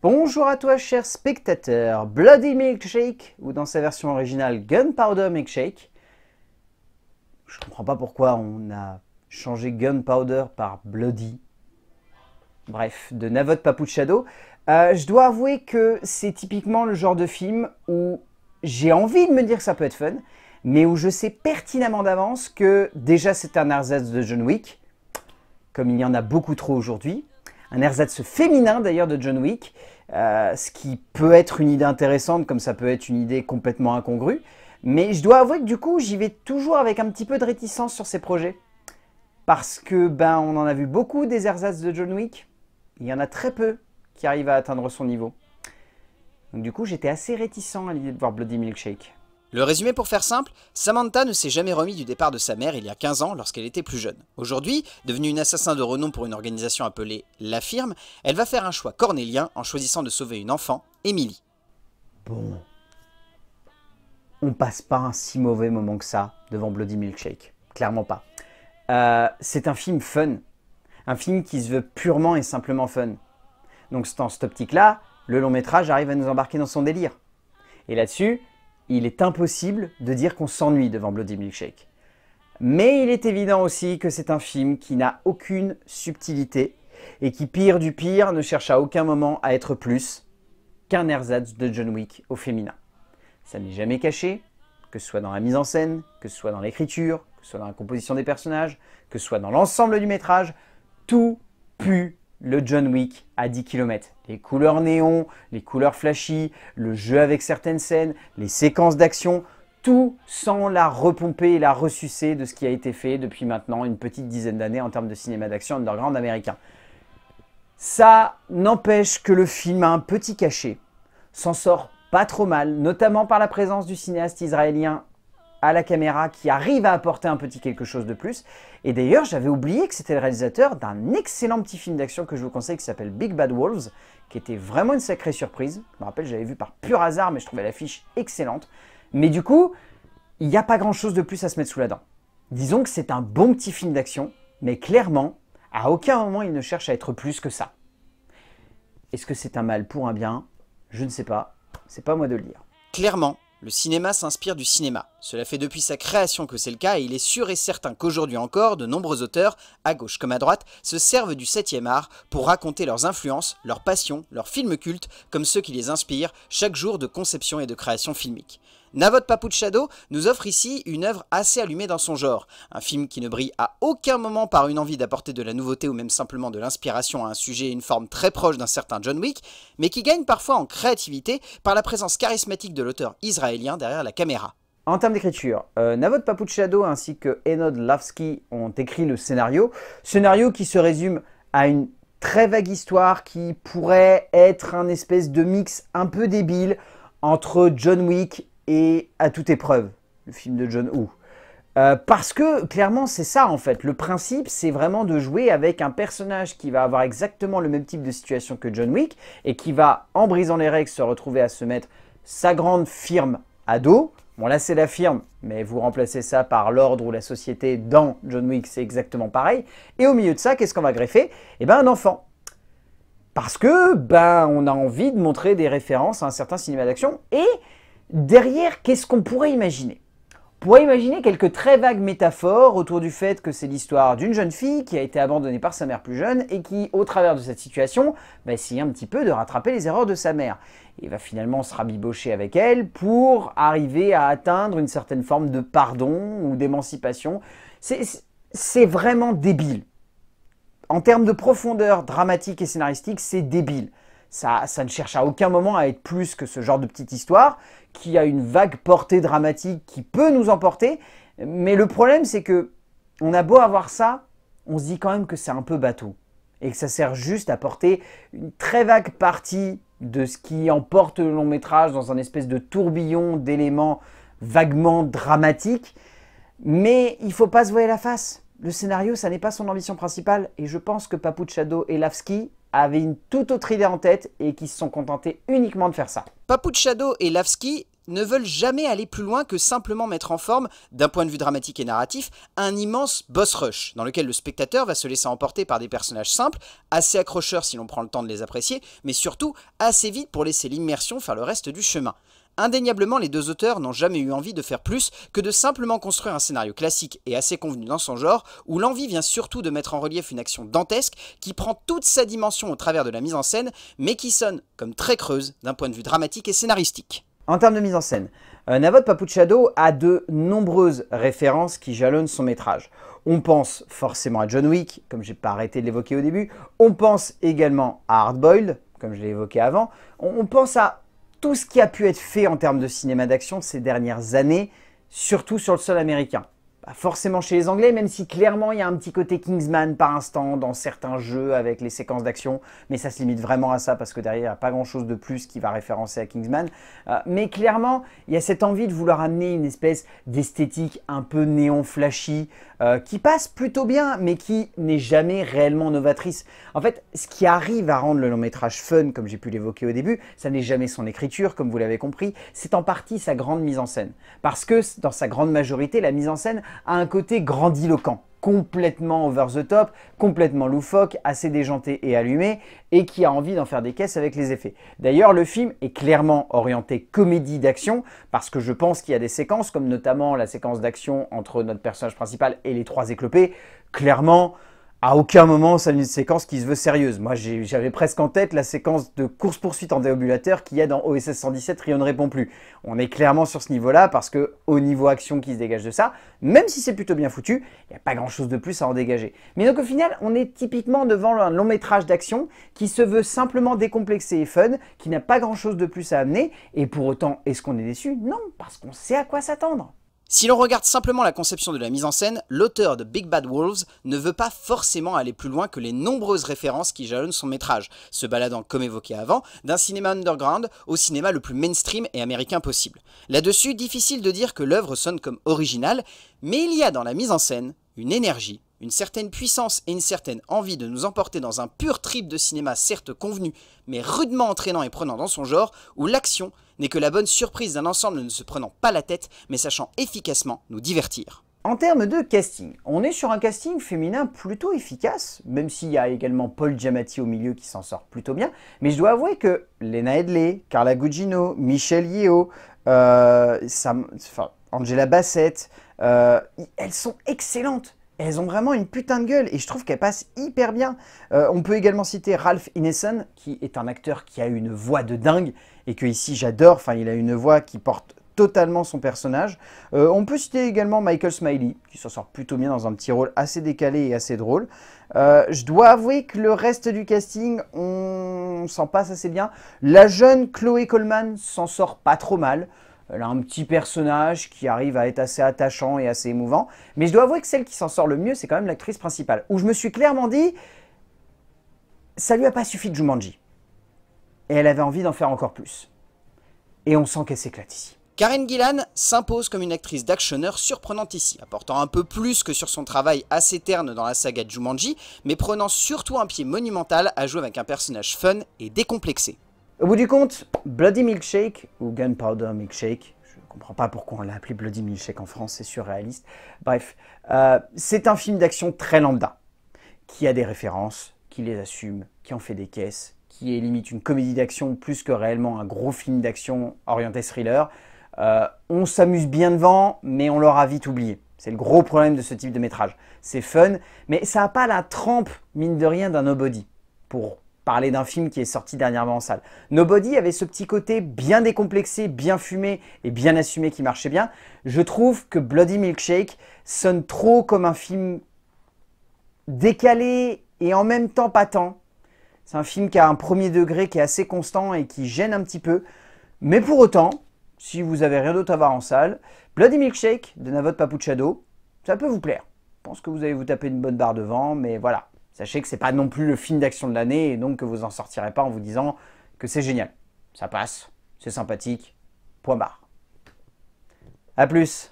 Bonjour à toi cher spectateur, Bloody Milkshake, ou dans sa version originale Gunpowder Milkshake. Je comprends pas pourquoi on a changé Gunpowder par Bloody. Bref, de Navot de Shadow euh, je dois avouer que c'est typiquement le genre de film où j'ai envie de me dire que ça peut être fun, mais où je sais pertinemment d'avance que déjà c'est un arsène de John Wick, comme il y en a beaucoup trop aujourd'hui, un ersatz féminin d'ailleurs de John Wick, euh, ce qui peut être une idée intéressante comme ça peut être une idée complètement incongrue. Mais je dois avouer que du coup, j'y vais toujours avec un petit peu de réticence sur ces projets. Parce que, ben, on en a vu beaucoup des ersatz de John Wick. Il y en a très peu qui arrivent à atteindre son niveau. Donc du coup, j'étais assez réticent à l'idée de voir Bloody Milkshake. Le résumé pour faire simple, Samantha ne s'est jamais remis du départ de sa mère il y a 15 ans lorsqu'elle était plus jeune. Aujourd'hui, devenue une assassin de renom pour une organisation appelée La Firme, elle va faire un choix cornélien en choisissant de sauver une enfant, Emily. Bon. On passe pas un si mauvais moment que ça devant Bloody Milkshake. Clairement pas. Euh, c'est un film fun. Un film qui se veut purement et simplement fun. Donc dans cette optique-là, le long métrage arrive à nous embarquer dans son délire. Et là-dessus, il est impossible de dire qu'on s'ennuie devant Bloody Milkshake. Mais il est évident aussi que c'est un film qui n'a aucune subtilité et qui, pire du pire, ne cherche à aucun moment à être plus qu'un ersatz de John Wick au féminin. Ça n'est jamais caché, que ce soit dans la mise en scène, que ce soit dans l'écriture, que ce soit dans la composition des personnages, que ce soit dans l'ensemble du métrage, tout pue le John Wick à 10 km. Les couleurs néon, les couleurs flashy, le jeu avec certaines scènes, les séquences d'action, tout sans la repomper et la ressucer de ce qui a été fait depuis maintenant une petite dizaine d'années en termes de cinéma d'action underground américain. Ça n'empêche que le film a un petit cachet, s'en sort pas trop mal, notamment par la présence du cinéaste israélien à la caméra qui arrive à apporter un petit quelque chose de plus. Et d'ailleurs, j'avais oublié que c'était le réalisateur d'un excellent petit film d'action que je vous conseille qui s'appelle Big Bad Wolves, qui était vraiment une sacrée surprise. Je me rappelle, j'avais vu par pur hasard, mais je trouvais l'affiche excellente. Mais du coup, il n'y a pas grand-chose de plus à se mettre sous la dent. Disons que c'est un bon petit film d'action, mais clairement, à aucun moment il ne cherche à être plus que ça. Est-ce que c'est un mal pour un bien Je ne sais pas, c'est pas moi de le dire. Clairement, le cinéma s'inspire du cinéma. Cela fait depuis sa création que c'est le cas et il est sûr et certain qu'aujourd'hui encore, de nombreux auteurs, à gauche comme à droite, se servent du 7 ème art pour raconter leurs influences, leurs passions, leurs films cultes, comme ceux qui les inspirent, chaque jour de conception et de création filmique. Navot de Shadow nous offre ici une œuvre assez allumée dans son genre, un film qui ne brille à aucun moment par une envie d'apporter de la nouveauté ou même simplement de l'inspiration à un sujet et une forme très proche d'un certain John Wick, mais qui gagne parfois en créativité par la présence charismatique de l'auteur israélien derrière la caméra. En termes d'écriture, euh, Navot Shadow ainsi que Enod Lavsky ont écrit le scénario, scénario qui se résume à une très vague histoire qui pourrait être un espèce de mix un peu débile entre John Wick et à toute épreuve, le film de John Woo. Euh, parce que clairement c'est ça en fait, le principe c'est vraiment de jouer avec un personnage qui va avoir exactement le même type de situation que John Wick et qui va en brisant les règles se retrouver à se mettre sa grande firme à dos. Bon là c'est la firme, mais vous remplacez ça par l'ordre ou la société dans John Wick, c'est exactement pareil. Et au milieu de ça, qu'est-ce qu'on va greffer Eh bien, un enfant. Parce que ben on a envie de montrer des références à un certain cinéma d'action et Derrière, qu'est-ce qu'on pourrait imaginer On pourrait imaginer quelques très vagues métaphores autour du fait que c'est l'histoire d'une jeune fille qui a été abandonnée par sa mère plus jeune et qui, au travers de cette situation, va essayer un petit peu de rattraper les erreurs de sa mère. Et va finalement se rabibocher avec elle pour arriver à atteindre une certaine forme de pardon ou d'émancipation. C'est vraiment débile. En termes de profondeur dramatique et scénaristique, c'est débile. Ça, ne cherche à aucun moment à être plus que ce genre de petite histoire qui a une vague portée dramatique qui peut nous emporter. Mais le problème, c'est que on a beau avoir ça, on se dit quand même que c'est un peu bateau et que ça sert juste à porter une très vague partie de ce qui emporte le long métrage dans un espèce de tourbillon d'éléments vaguement dramatiques. Mais il faut pas se voiler la face. Le scénario, ça n'est pas son ambition principale, et je pense que Papu Shadow et Lavski avaient une toute autre idée en tête et qui se sont contentés uniquement de faire ça. Shadow et Lavski ne veulent jamais aller plus loin que simplement mettre en forme, d'un point de vue dramatique et narratif, un immense boss rush, dans lequel le spectateur va se laisser emporter par des personnages simples, assez accrocheurs si l'on prend le temps de les apprécier, mais surtout assez vite pour laisser l'immersion faire le reste du chemin. Indéniablement, les deux auteurs n'ont jamais eu envie de faire plus que de simplement construire un scénario classique et assez convenu dans son genre, où l'envie vient surtout de mettre en relief une action dantesque qui prend toute sa dimension au travers de la mise en scène, mais qui sonne comme très creuse d'un point de vue dramatique et scénaristique. En termes de mise en scène, euh, Navot Papuchado a de nombreuses références qui jalonnent son métrage. On pense forcément à John Wick, comme j'ai pas arrêté de l'évoquer au début. On pense également à Hardboiled, comme je l'ai évoqué avant. On pense à tout ce qui a pu être fait en termes de cinéma d'action ces dernières années, surtout sur le sol américain forcément chez les Anglais, même si clairement il y a un petit côté Kingsman par instant dans certains jeux avec les séquences d'action, mais ça se limite vraiment à ça parce que derrière il n'y a pas grand chose de plus qui va référencer à Kingsman. Euh, mais clairement, il y a cette envie de vouloir amener une espèce d'esthétique un peu néon flashy euh, qui passe plutôt bien, mais qui n'est jamais réellement novatrice. En fait, ce qui arrive à rendre le long métrage fun, comme j'ai pu l'évoquer au début, ça n'est jamais son écriture, comme vous l'avez compris, c'est en partie sa grande mise en scène. Parce que dans sa grande majorité, la mise en scène a un côté grandiloquent complètement over the top, complètement loufoque, assez déjanté et allumé, et qui a envie d'en faire des caisses avec les effets. D'ailleurs, le film est clairement orienté comédie d'action, parce que je pense qu'il y a des séquences, comme notamment la séquence d'action entre notre personnage principal et les trois éclopés, clairement, à aucun moment, c'est une séquence qui se veut sérieuse. Moi, j'avais presque en tête la séquence de course-poursuite en déambulateur qu'il y a dans OSS 117, Rio ne répond plus. On est clairement sur ce niveau-là parce que au niveau action qui se dégage de ça, même si c'est plutôt bien foutu, il n'y a pas grand-chose de plus à en dégager. Mais donc au final, on est typiquement devant un long métrage d'action qui se veut simplement décomplexé et fun, qui n'a pas grand-chose de plus à amener. Et pour autant, est-ce qu'on est déçu Non, parce qu'on sait à quoi s'attendre. Si l'on regarde simplement la conception de la mise en scène, l'auteur de Big Bad Wolves ne veut pas forcément aller plus loin que les nombreuses références qui jalonnent son métrage, se baladant, comme évoqué avant, d'un cinéma underground au cinéma le plus mainstream et américain possible. Là-dessus, difficile de dire que l'œuvre sonne comme originale, mais il y a dans la mise en scène une énergie une certaine puissance et une certaine envie de nous emporter dans un pur trip de cinéma certes convenu, mais rudement entraînant et prenant dans son genre, où l'action n'est que la bonne surprise d'un ensemble ne se prenant pas la tête, mais sachant efficacement nous divertir. En termes de casting, on est sur un casting féminin plutôt efficace, même s'il y a également Paul Giamatti au milieu qui s'en sort plutôt bien, mais je dois avouer que Lena Headley, Carla Gugino, Michelle Yeoh, euh, Angela Bassett, euh, elles sont excellentes elles ont vraiment une putain de gueule et je trouve qu'elles passent hyper bien. Euh, on peut également citer Ralph Ineson, qui est un acteur qui a une voix de dingue et que ici j'adore, enfin il a une voix qui porte totalement son personnage. Euh, on peut citer également Michael Smiley, qui s'en sort plutôt bien dans un petit rôle assez décalé et assez drôle. Euh, je dois avouer que le reste du casting, on, s'en passe assez bien. La jeune Chloé Coleman s'en sort pas trop mal. Elle a un petit personnage qui arrive à être assez attachant et assez émouvant. Mais je dois avouer que celle qui s'en sort le mieux, c'est quand même l'actrice principale. Où je me suis clairement dit, ça lui a pas suffi de Jumanji. Et elle avait envie d'en faire encore plus. Et on sent qu'elle s'éclate ici. Karen Gillan s'impose comme une actrice d'actionneur surprenante ici, apportant un peu plus que sur son travail assez terne dans la saga Jumanji, mais prenant surtout un pied monumental à jouer avec un personnage fun et décomplexé. Au bout du compte, Bloody Milkshake, ou Gunpowder Milkshake, je ne comprends pas pourquoi on l'a appelé Bloody Milkshake en France, c'est surréaliste. Bref, euh, c'est un film d'action très lambda, qui a des références, qui les assume, qui en fait des caisses, qui est limite une comédie d'action plus que réellement un gros film d'action orienté thriller. Euh, on s'amuse bien devant, mais on l'aura vite oublié. C'est le gros problème de ce type de métrage. C'est fun, mais ça n'a pas la trempe, mine de rien, d'un nobody. Pour parler d'un film qui est sorti dernièrement en salle. Nobody avait ce petit côté bien décomplexé, bien fumé et bien assumé qui marchait bien. Je trouve que Bloody Milkshake sonne trop comme un film décalé et en même temps pas tant. C'est un film qui a un premier degré qui est assez constant et qui gêne un petit peu. Mais pour autant, si vous avez rien d'autre à voir en salle, Bloody Milkshake de Navot Papuchado, ça peut vous plaire. Je pense que vous allez vous taper une bonne barre devant, mais voilà. Sachez que ce n'est pas non plus le film d'action de l'année et donc que vous en sortirez pas en vous disant que c'est génial. Ça passe, c'est sympathique, point barre. A plus